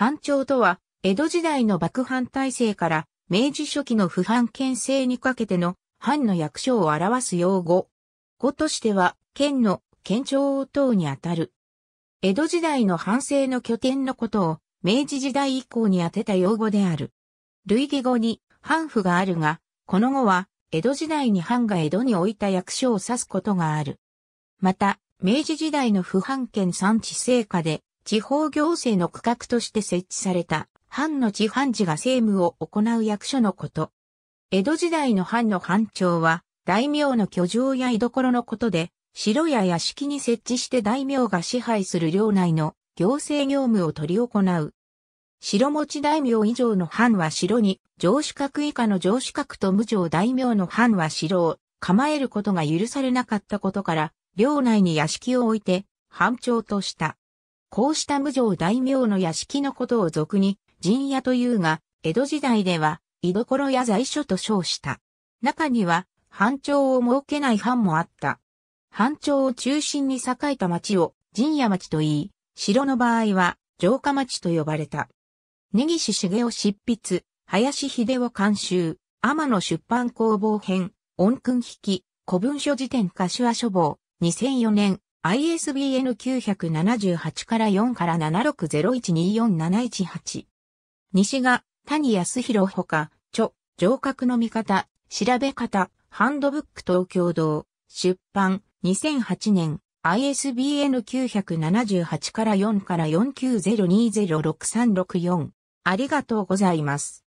藩庁とは、江戸時代の幕藩体制から明治初期の不藩県制にかけての藩の役所を表す用語。語としては、県の県庁等にあたる。江戸時代の藩政の拠点のことを明治時代以降に当てた用語である。類義語に藩府があるが、この語は江戸時代に藩が江戸に置いた役所を指すことがある。また、明治時代の不藩県産地制下で地方行政の区画として設置された、藩の地藩事が政務を行う役所のこと。江戸時代の藩の藩長は、大名の居城や居所のことで、城や屋敷に設置して大名が支配する領内の行政業務を執り行う。城持ち大名以上の藩は城に、城主閣以下の城主閣と無城大名の藩は城を構えることが許されなかったことから、領内に屋敷を置いて、藩長とした。こうした無常大名の屋敷のことを俗に、陣屋というが、江戸時代では、居所や在所と称した。中には、藩庁を設けない藩もあった。藩庁を中心に栄えた町を、陣屋町と言い、城の場合は、城下町と呼ばれた。根岸茂雄執筆、林秀夫監修、天野出版工房編、音訓引き、古文書辞典柏書房、2004年、ISBN 978から4から7 6 0 1 2 4 7 1 8西が谷康弘ほか、著、上格の見方、調べ方、ハンドブック東京堂、出版、2008年、ISBN 978から4から4 9 0 2 0 6 3 6 4ありがとうございます。